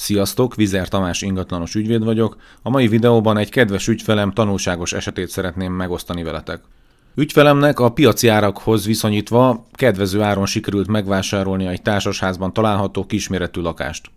Sziasztok, Vizer Tamás ingatlanos ügyvéd vagyok. A mai videóban egy kedves ügyfelem tanulságos esetét szeretném megosztani veletek. Ügyfelemnek a piaci árakhoz viszonyítva kedvező áron sikerült megvásárolni egy társasházban található kisméretű lakást.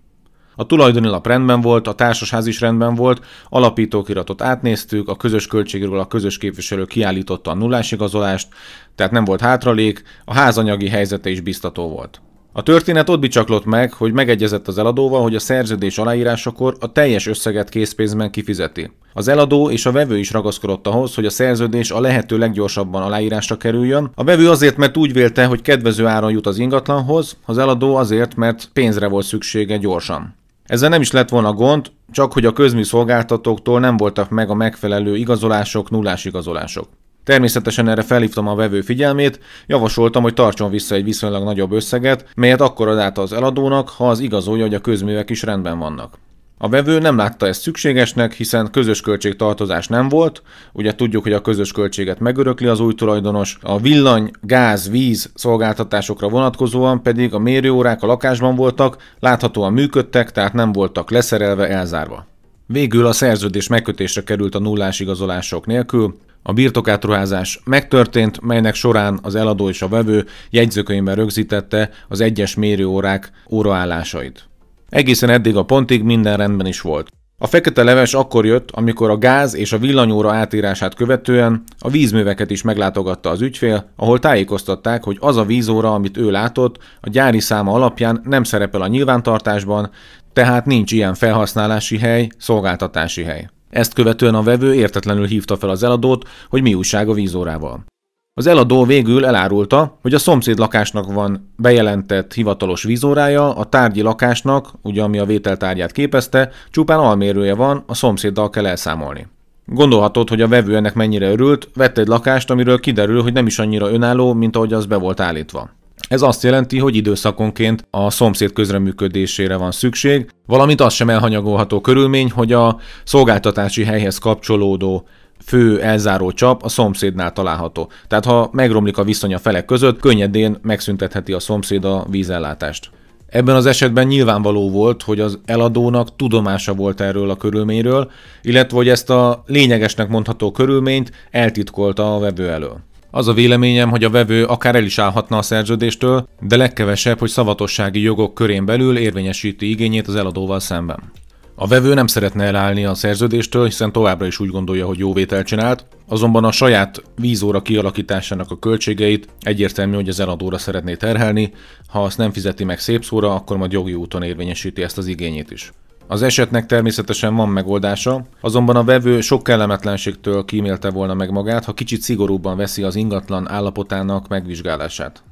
A tulajdoni lap rendben volt, a társasház is rendben volt, alapítókiratot átnéztük, a közös költségről a közös képviselő kiállította a nullás igazolást, tehát nem volt hátralék, a házanyagi helyzete is biztató volt. A történet ott bicsaklott meg, hogy megegyezett az eladóval, hogy a szerződés aláírásakor a teljes összeget készpénzben kifizeti. Az eladó és a vevő is ragaszkodott ahhoz, hogy a szerződés a lehető leggyorsabban aláírásra kerüljön. A vevő azért, mert úgy vélte, hogy kedvező áron jut az ingatlanhoz, az eladó azért, mert pénzre volt szüksége gyorsan. Ezzel nem is lett volna gond, csak hogy a közműszolgáltatóktól nem voltak meg a megfelelő igazolások, nullás igazolások. Természetesen erre felhívtam a vevő figyelmét, javasoltam, hogy tartson vissza egy viszonylag nagyobb összeget, melyet akkor ad át az eladónak, ha az igazolja, hogy a közművek is rendben vannak. A vevő nem látta ezt szükségesnek, hiszen közös költségtartozás nem volt, ugye tudjuk, hogy a közös költséget megörökli az új tulajdonos, a villany, gáz, víz szolgáltatásokra vonatkozóan pedig a mérőórák a lakásban voltak, láthatóan működtek, tehát nem voltak leszerelve, elzárva. Végül a szerződés megkötésre került a nullás igazolások nélkül, a birtokátruházás megtörtént, melynek során az eladó és a vevő jegyzőkönyvben rögzítette az egyes mérőórák óraállásait. Egészen eddig a pontig minden rendben is volt. A fekete leves akkor jött, amikor a gáz és a villanyóra átírását követően a vízműveket is meglátogatta az ügyfél, ahol tájékoztatták, hogy az a vízóra, amit ő látott, a gyári száma alapján nem szerepel a nyilvántartásban, tehát nincs ilyen felhasználási hely, szolgáltatási hely. Ezt követően a vevő értetlenül hívta fel az eladót, hogy mi újság a vízórával. Az eladó végül elárulta, hogy a szomszéd lakásnak van bejelentett hivatalos vízórája, a tárgyi lakásnak, ugye ami a vételtárgyát képezte, csupán almérője van, a szomszéddal kell elszámolni. Gondolhatod, hogy a vevő ennek mennyire örült, vette egy lakást, amiről kiderül, hogy nem is annyira önálló, mint ahogy az be volt állítva. Ez azt jelenti, hogy időszakonként a szomszéd közreműködésére van szükség, valamint az sem elhanyagolható körülmény, hogy a szolgáltatási helyhez kapcsolódó fő elzáró csap a szomszédnál található. Tehát ha megromlik a viszony a felek között, könnyedén megszüntetheti a szomszéd a vízellátást. Ebben az esetben nyilvánvaló volt, hogy az eladónak tudomása volt erről a körülményről, illetve hogy ezt a lényegesnek mondható körülményt eltitkolta a vevő elől. Az a véleményem, hogy a vevő akár el is állhatna a szerződéstől, de legkevesebb, hogy szavatossági jogok körén belül érvényesíti igényét az eladóval szemben. A vevő nem szeretne elállni a szerződéstől, hiszen továbbra is úgy gondolja, hogy jó vételt csinált, azonban a saját vízóra kialakításának a költségeit egyértelmű, hogy az eladóra szeretné terhelni, ha azt nem fizeti meg szép szóra, akkor majd jogi úton érvényesíti ezt az igényét is. Az esetnek természetesen van megoldása, azonban a vevő sok kellemetlenségtől kímélte volna meg magát, ha kicsit szigorúbban veszi az ingatlan állapotának megvizsgálását.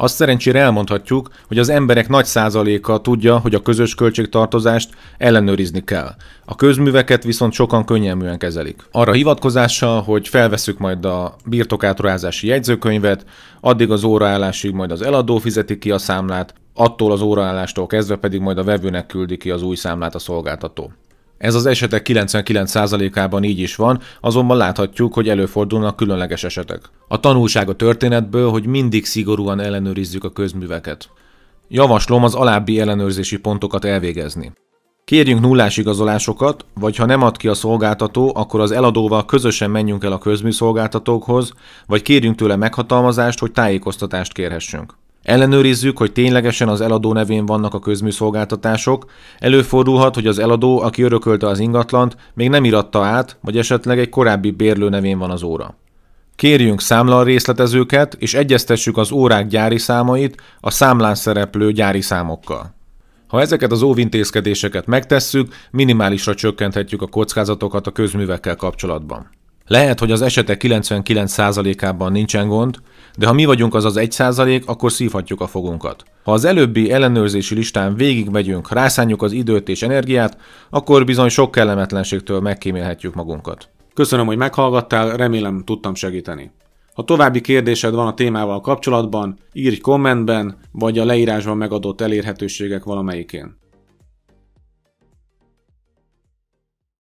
Azt szerencsére elmondhatjuk, hogy az emberek nagy százaléka tudja, hogy a közös költségtartozást ellenőrizni kell. A közműveket viszont sokan könnyelműen kezelik. Arra hivatkozással, hogy felveszük majd a birtokátorázási jegyzőkönyvet, addig az óraállásig majd az eladó fizeti ki a számlát, attól az óraállástól kezdve pedig majd a vevőnek küldi ki az új számlát a szolgáltató. Ez az esetek 99%-ában így is van, azonban láthatjuk, hogy előfordulnak különleges esetek. A tanulság a történetből, hogy mindig szigorúan ellenőrizzük a közműveket. Javaslom az alábbi ellenőrzési pontokat elvégezni. Kérjünk nullás igazolásokat, vagy ha nem ad ki a szolgáltató, akkor az eladóval közösen menjünk el a közműszolgáltatókhoz, vagy kérjünk tőle meghatalmazást, hogy tájékoztatást kérhessünk. Ellenőrizzük, hogy ténylegesen az eladó nevén vannak a közműszolgáltatások. Előfordulhat, hogy az eladó, aki örökölte az ingatlant, még nem iratta át, vagy esetleg egy korábbi bérlő nevén van az óra. Kérjünk számlan részletezőket, és egyeztessük az órák gyári számait a számlán szereplő gyári számokkal. Ha ezeket az óvintézkedéseket megtesszük, minimálisra csökkenthetjük a kockázatokat a közművekkel kapcsolatban. Lehet, hogy az esetek 99%-ában nincsen gond, de ha mi vagyunk az az 1%, akkor szívhatjuk a fogunkat. Ha az előbbi ellenőrzési listán végigmegyünk, rászánjuk az időt és energiát, akkor bizony sok kellemetlenségtől megkímélhetjük magunkat. Köszönöm, hogy meghallgattál, remélem tudtam segíteni. Ha további kérdésed van a témával kapcsolatban, írj kommentben, vagy a leírásban megadott elérhetőségek valamelyikén.